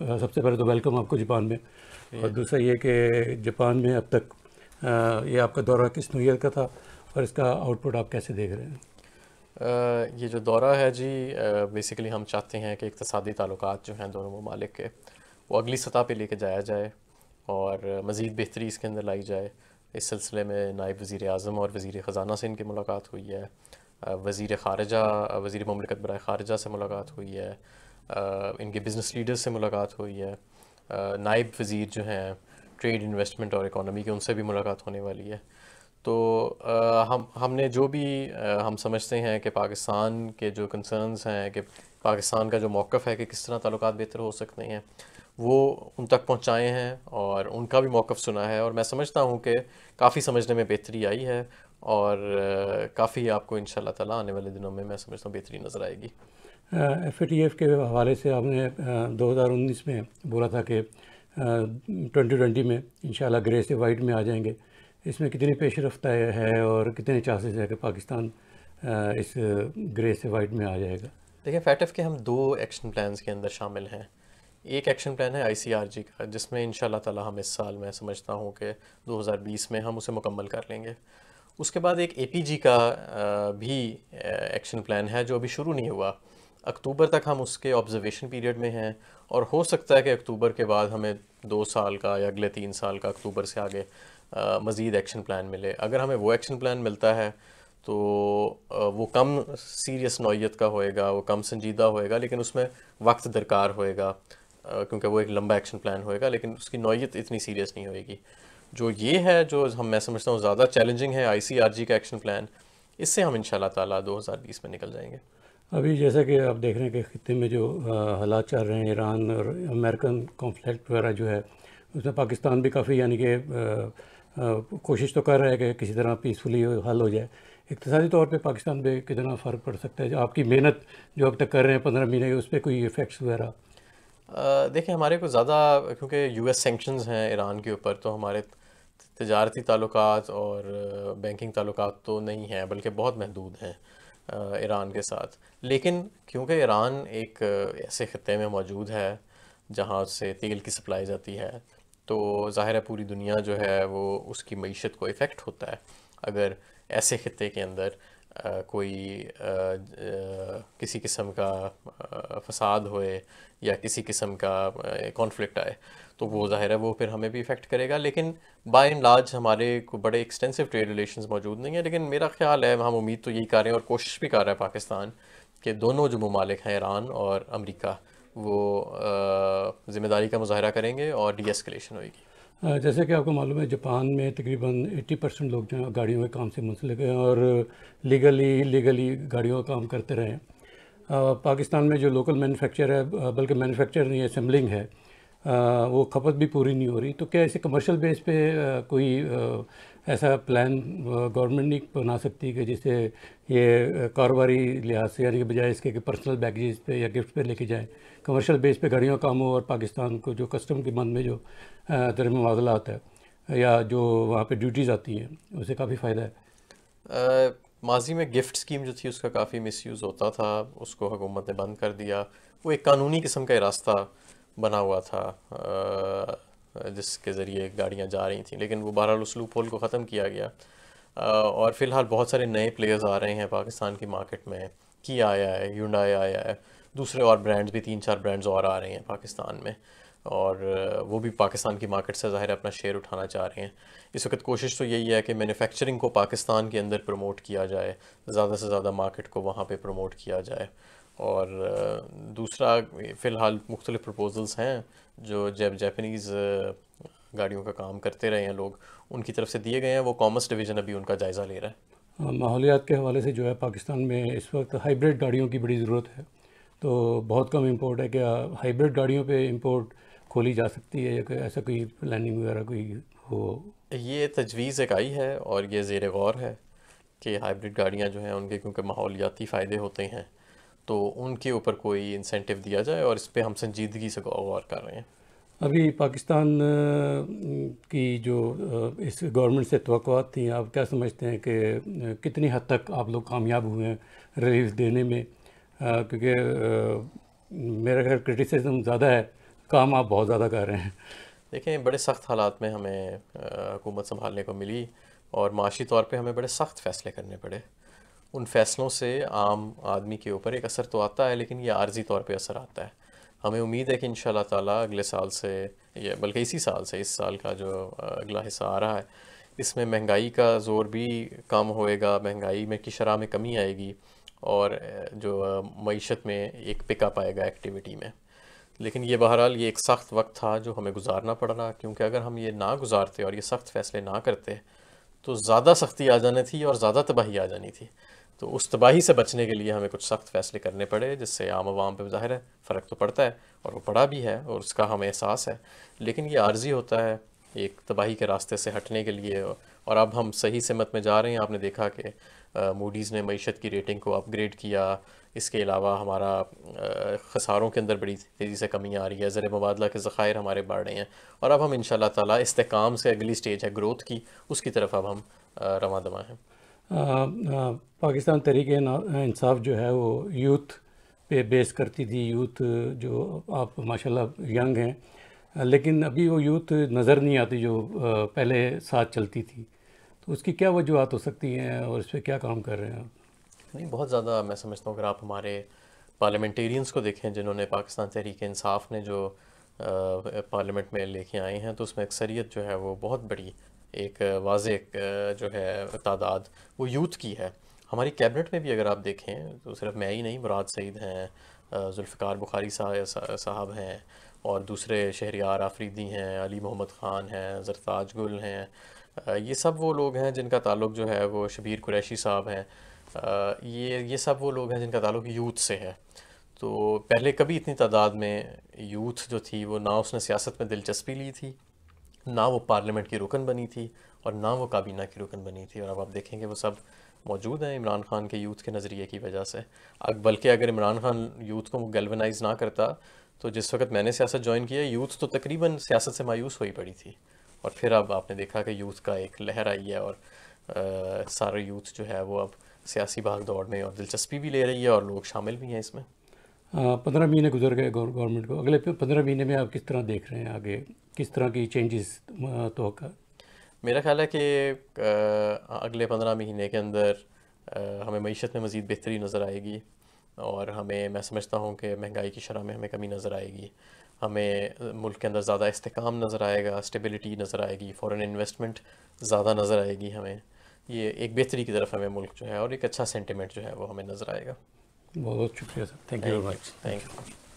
سب سے پہلے تو ویلکم آپ کو جاپان میں جی۔ اور دوسرا یہ کہ جاپان میں اب تک یہ آپ کا دورہ کس نوعیت کا تھا اور اس کا آؤٹ پٹ آپ کیسے دیکھ رہے ہیں یہ جو دورہ ہے جی بیسیکلی ہم چاہتے ہیں کہ اقتصادی تعلقات جو ہیں دونوں ممالک کے وہ اگلی سطح پہ لے کے جایا جائے اور مزید بہتری اس کے اندر لائی جائے اس سلسلے میں نائب وزیر اعظم اور وزیر خزانہ سے ان کی ملاقات ہوئی ہے وزیر خارجہ وزیر مملکت برائے خارجہ سے ملاقات ہوئی ہے ان کے بزنس لیڈر سے ملاقات ہوئی ہے نائب وزیر جو ہیں ٹریڈ انویسٹمنٹ اور اکانومی کے ان سے بھی ملاقات ہونے والی ہے تو ہم ہم نے جو بھی ہم سمجھتے ہیں کہ پاکستان کے جو کنسرنز ہیں کہ پاکستان کا جو موقف ہے کہ کس طرح تعلقات بہتر ہو سکتے ہیں وہ ان تک پہنچائے ہیں اور ان کا بھی موقف سنا ہے اور میں سمجھتا ہوں کہ کافی سمجھنے میں بہتری آئی ہے اور کافی آپ کو انشاءاللہ تعالی تعالیٰ آنے والے دنوں میں میں سمجھتا ہوں بہترین نظر آئے گی ایف اے ٹی ایف کے حوالے سے آپ نے دو ہزار انیس میں بولا تھا کہ ٹوینٹی ٹوینٹی میں انشاءاللہ گرے سے وائٹ میں آ جائیں گے اس میں کتنی پیش رفت ہے اور کتنے چانسز ہے کہ پاکستان اس گرے سے وائٹ میں آ جائے گا دیکھیں فیٹ ایف کے ہم دو ایکشن پلانز کے اندر شامل ہیں ایک ایکشن پلان ہے آئی سی آر جی کا جس میں ان تعالی اللہ تعالیٰ ہم اس سال میں سمجھتا ہوں کہ دو ہزار بیس میں ہم اسے مکمل کر لیں گے اس کے بعد ایک اے پی جی کا بھی ایکشن پلان ہے جو ابھی شروع نہیں ہوا اکتوبر تک ہم اس کے آبزرویشن پیریڈ میں ہیں اور ہو سکتا ہے کہ اکتوبر کے بعد ہمیں دو سال کا یا اگلے تین سال کا اکتوبر سے آگے مزید ایکشن پلان ملے اگر ہمیں وہ ایکشن پلان ملتا ہے تو وہ کم سیریس نوعیت کا ہوئے گا وہ کم سنجیدہ ہوئے گا لیکن اس میں وقت درکار ہوئے گا کیونکہ وہ ایک لمبا ایکشن پلان ہوئے گا لیکن اس کی نوعیت اتنی سیریس نہیں ہوئے گی جو یہ ہے جو ہم میں سمجھتا ہوں زیادہ چیلنجنگ ہے آئی سی آر جی کا ایکشن پلان اس سے ہم ان شاء اللہ تعالیٰ دو ہزار بیس میں نکل جائیں گے ابھی جیسا کہ آپ دیکھ رہے ہیں کہ خطے میں جو حالات چل رہے ہیں ایران اور امریکن کانفلیکٹ وغیرہ جو ہے اس میں پاکستان بھی کافی یعنی کہ کوشش تو کر رہا ہے کہ کسی طرح پیسفلی حل ہو جائے اقتصادی طور پہ پاکستان پہ کتنا فرق پڑ سکتا ہے آپ کی محنت جو اب تک کر رہے ہیں پندرہ مہینے اس پہ کوئی افیکٹس وغیرہ دیکھیں ہمارے کو زیادہ کیونکہ یو ایس سینکشنز ہیں ایران کے اوپر تو ہمارے تجارتی تعلقات اور بینکنگ تعلقات تو نہیں ہیں بلکہ بہت محدود ہیں ایران کے ساتھ لیکن کیونکہ ایران ایک ایسے خطے میں موجود ہے جہاں سے تیل کی سپلائی جاتی ہے تو ظاہر ہے پوری دنیا جو ہے وہ اس کی معیشت کو افیکٹ ہوتا ہے اگر ایسے خطے کے اندر کوئی کسی قسم کا فساد ہوئے یا کسی قسم کا کانفلکٹ آئے تو وہ ظاہر ہے وہ پھر ہمیں بھی افیکٹ کرے گا لیکن بائی ان لارج ہمارے کو بڑے ایکسٹینسو ٹریڈ ریلیشنز موجود نہیں ہیں لیکن میرا خیال ہے ہم امید تو یہی کر رہے ہیں اور کوشش بھی کر رہا ہے پاکستان کہ دونوں جو ممالک ہیں ایران اور امریکہ وہ ذمہ داری کا مظاہرہ کریں گے اور ڈی ایسکلیشن ہوئے گی جیسے کہ آپ کو معلوم ہے جاپان میں تقریباً ایٹی پرسینٹ لوگ جو ہیں گاڑیوں کے کام سے منسلک ہیں اور لیگلی لیگلی گاڑیوں کا کام کرتے رہے ہیں پاکستان میں جو لوکل مینوفیکچر ہے بلکہ نہیں ہے اسمبلنگ ہے وہ کھپت بھی پوری نہیں ہو رہی تو کیا اسے کمرشل بیس پہ کوئی ایسا پلان گورنمنٹ نہیں بنا سکتی کہ جسے یہ کاروباری لحاظ سے یعنی کہ بجائے اس کے کہ پرسنل بیگیز پہ یا گفٹ پہ لے کے جائیں کمرشل بیس پہ گھڑیوں کام ہو اور پاکستان کو جو کسٹم کے مند میں جو در آتا ہے یا جو وہاں پہ ڈیوٹیز آتی ہیں اسے کافی فائدہ ہے ماضی میں گفٹ سکیم جو تھی اس کا کافی مس یوز ہوتا تھا اس کو حکومت نے بند کر دیا وہ ایک قانونی قسم کا راستہ بنا ہوا تھا جس کے ذریعے گاڑیاں جا رہی تھیں لیکن وہ بہرحال لوپ ہول کو ختم کیا گیا اور فی الحال بہت سارے نئے پلیئرز آ رہے ہیں پاکستان کی مارکیٹ میں کیا آیا ہے یونڈائی آیا ہے دوسرے اور برانڈز بھی تین چار برانڈز اور آ رہے ہیں پاکستان میں اور وہ بھی پاکستان کی مارکیٹ سے ظاہر اپنا شیئر اٹھانا چاہ رہے ہیں اس وقت کوشش تو یہی ہے کہ مینوفیکچرنگ کو پاکستان کے اندر پروموٹ کیا جائے زیادہ سے زیادہ مارکیٹ کو وہاں پہ پروموٹ کیا جائے اور دوسرا فی الحال مختلف پروپوزلز ہیں جو جب جیپنیز گاڑیوں کا کام کرتے رہے ہیں لوگ ان کی طرف سے دیے گئے ہیں وہ کامرس ڈویژن ابھی ان کا جائزہ لے رہا ہے ماحولیات کے حوالے سے جو ہے پاکستان میں اس وقت ہائیبریڈ گاڑیوں کی بڑی ضرورت ہے تو بہت کم امپورٹ ہے کیا ہائیبریڈ گاڑیوں پہ امپورٹ کھولی جا سکتی ہے یا کوئی ایسا کوئی پلاننگ وغیرہ کوئی ہو یہ تجویز ایک آئی ہے اور یہ زیر غور ہے کہ ہائیبریڈ گاڑیاں جو ہیں ان کے کیونکہ ماحولیاتی فائدے ہوتے ہیں تو ان کے اوپر کوئی انسینٹیو دیا جائے اور اس پہ ہم سنجیدگی سے غور کر رہے ہیں ابھی پاکستان کی جو اس گورنمنٹ سے توقعات تھیں آپ کیا سمجھتے ہیں کہ کتنی حد تک آپ لوگ کامیاب ہوئے ہیں ریلیف دینے میں کیونکہ میرا خیال کرٹیسزم زیادہ ہے کام آپ بہت زیادہ کر رہے ہیں دیکھیں بڑے سخت حالات میں ہمیں حکومت سنبھالنے کو ملی اور معاشی طور پہ ہمیں بڑے سخت فیصلے کرنے پڑے ان فیصلوں سے عام آدمی کے اوپر ایک اثر تو آتا ہے لیکن یہ عارضی طور پہ اثر آتا ہے ہمیں امید ہے کہ ان شاء اللہ تعالیٰ اگلے سال سے یا بلکہ اسی سال سے اس سال کا جو اگلا حصہ آ رہا ہے اس میں مہنگائی کا زور بھی کم ہوئے گا مہنگائی میں کی شرح میں کمی آئے گی اور جو معیشت میں ایک پک اپ آئے گا ایکٹیویٹی میں لیکن یہ بہرحال یہ ایک سخت وقت تھا جو ہمیں گزارنا پڑ رہا کیونکہ اگر ہم یہ نہ گزارتے اور یہ سخت فیصلے نہ کرتے تو زیادہ سختی آ جانی تھی اور زیادہ تباہی آ جانی تھی تو اس تباہی سے بچنے کے لیے ہمیں کچھ سخت فیصلے کرنے پڑے جس سے عام عوام پہ ظاہر ہے فرق تو پڑتا ہے اور وہ پڑا بھی ہے اور اس کا ہمیں احساس ہے لیکن یہ عارضی ہوتا ہے ایک تباہی کے راستے سے ہٹنے کے لیے اور اب ہم صحیح سمت میں جا رہے ہیں آپ نے دیکھا کہ موڈیز نے معیشت کی ریٹنگ کو اپ گریڈ کیا اس کے علاوہ ہمارا خساروں کے اندر بڑی تیزی سے کمیاں آ رہی ہے زر مبادلہ کے ذخائر ہمارے بڑھ رہے ہیں اور اب ہم ان شاء اللہ تعالیٰ استحکام سے اگلی اسٹیج ہے گروتھ کی اس کی طرف اب ہم رواں دواں ہیں پاکستان تحریک انصاف جو ہے وہ یوتھ پہ بیس کرتی تھی یوتھ جو آپ ماشاءاللہ ینگ ہیں لیکن ابھی وہ یوتھ نظر نہیں آتی جو پہلے ساتھ چلتی تھی تو اس کی کیا وجوہات ہو سکتی ہیں اور اس پہ کیا کام کر رہے ہیں نہیں بہت زیادہ میں سمجھتا ہوں اگر آپ ہمارے پارلیمنٹیرینس کو دیکھیں جنہوں نے پاکستان تحریک انصاف نے جو پارلیمنٹ میں لے کے آئے ہیں تو اس میں اکثریت جو ہے وہ بہت بڑی ایک واضح جو ہے تعداد وہ یوتھ کی ہے ہماری کیبنٹ میں بھی اگر آپ دیکھیں تو صرف میں ہی نہیں مراد سعید ہیں ذوالفقار بخاری صاحب ہیں اور دوسرے شہریار آفریدی ہیں علی محمد خان ہیں زرتاج گل ہیں یہ سب وہ لوگ ہیں جن کا تعلق جو ہے وہ شبیر قریشی صاحب ہیں یہ یہ سب وہ لوگ ہیں جن کا تعلق یوتھ سے ہے تو پہلے کبھی اتنی تعداد میں یوتھ جو تھی وہ نہ اس نے سیاست میں دلچسپی لی تھی نہ وہ پارلیمنٹ کی رکن بنی تھی اور نہ وہ کابینہ کی رکن بنی تھی اور اب آپ دیکھیں گے وہ سب موجود ہیں عمران خان کے یوتھ کے نظریے کی وجہ سے بلکہ اگر عمران خان یوتھ کو گلونائز نہ کرتا تو جس وقت میں نے سیاست جوائن کیا یوتھ تو تقریباً سیاست سے مایوس ہوئی پڑی تھی اور پھر اب آپ نے دیکھا کہ یوتھ کا ایک لہر آئی ہے اور سارے یوتھ جو ہے وہ اب سیاسی بھاگ دوڑ میں اور دلچسپی بھی لے رہی ہے اور لوگ شامل بھی ہیں اس میں پندرہ مہینے گزر گئے گورنمنٹ کو اگلے پندرہ مہینے میں آپ کس طرح دیکھ رہے ہیں آگے کس طرح کی چینجز توقع میرا خیال ہے کہ اگلے پندرہ مہینے کے اندر ہمیں معیشت میں مزید بہتری نظر آئے گی اور ہمیں میں سمجھتا ہوں کہ مہنگائی کی شرح میں ہمیں کمی نظر آئے گی ہمیں ملک کے اندر زیادہ استحکام نظر آئے گا اسٹیبلٹی نظر آئے گی فورن انویسٹمنٹ زیادہ نظر آئے گی ہمیں یہ ایک بہتری کی طرف ہمیں ملک جو ہے اور ایک اچھا سینٹیمنٹ جو ہے وہ ہمیں نظر آئے گا बहुत बहुत शुक्रिया sir thank you very much thank you